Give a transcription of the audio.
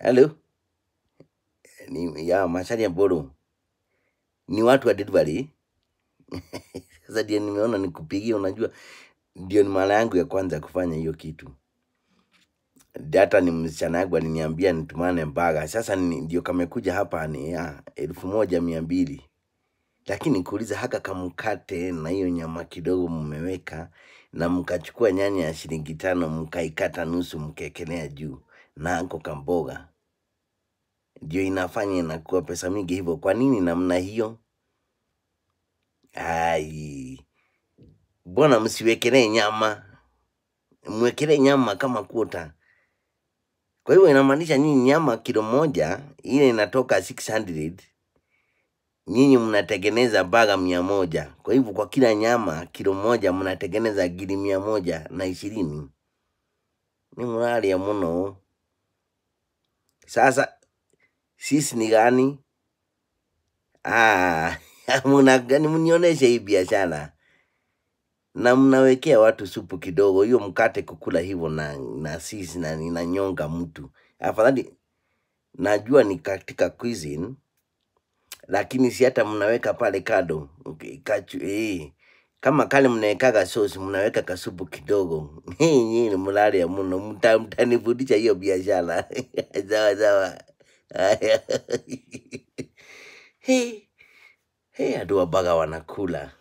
Hello? Ni ya mashari ya boro. Ni watu wa delivery. Sasa ndio nimeona nikupigie, unajua ndio ni mara yangu ya kwanza kufanya hiyo kitu. Data ni msichana yangu aliniambia nitumane mbaga. Sasa ndio kamekuja hapa ni ya elfu moja mia mbili lakini kuuliza haka kamkate na hiyo nyama kidogo mmeweka na mkachukua nyanya ya shilingi tano mkaikata nusu mkekelea juu na anko kamboga ndio inafanya inakuwa pesa mingi hivyo. Kwa nini namna hiyo? Ai, mbona msiwekelee nyama? Mwekelee nyama kama kuta. Kwa hivyo inamaanisha nyinyi nyama kilo moja ile inatoka 600 nyinyi mnatengeneza baga mia moja. Kwa hivyo kwa kila nyama kilo moja mnatengeneza gili mia moja na ishirini. Ni mlalia muno. Sasa sisi ni gani? Ah, mnionyeshe hii biashara na mnawekea watu supu kidogo, hiyo mkate kukula hivyo na, na sisi na ninanyonga mtu afadhali. Najua ni katika cuisine, lakini si hata mnaweka pale kado okay, kachu, eh, kama kale mnawekaga sosi, mnaweka kasupu kidogo. Nyinyi ni mlalia mno, mtanifundisha hiyo biashara sawa sawa hii hii adua baga wanakula